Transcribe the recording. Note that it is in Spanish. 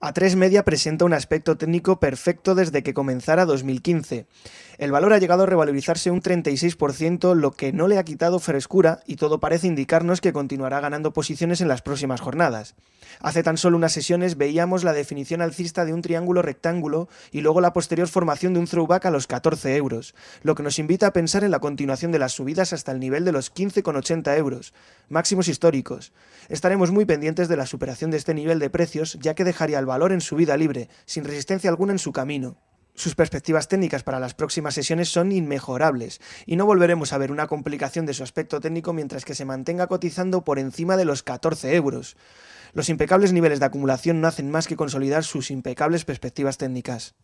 A3 Media presenta un aspecto técnico perfecto desde que comenzara 2015. El valor ha llegado a revalorizarse un 36%, lo que no le ha quitado frescura y todo parece indicarnos que continuará ganando posiciones en las próximas jornadas. Hace tan solo unas sesiones veíamos la definición alcista de un triángulo rectángulo y luego la posterior formación de un throwback a los 14 euros, lo que nos invita a pensar en la continuación de las subidas hasta el nivel de los 15,80 euros, máximos históricos. Estaremos muy pendientes de la superación de este nivel de precios, ya que dejaría al valor en su vida libre, sin resistencia alguna en su camino. Sus perspectivas técnicas para las próximas sesiones son inmejorables, y no volveremos a ver una complicación de su aspecto técnico mientras que se mantenga cotizando por encima de los 14 euros. Los impecables niveles de acumulación no hacen más que consolidar sus impecables perspectivas técnicas.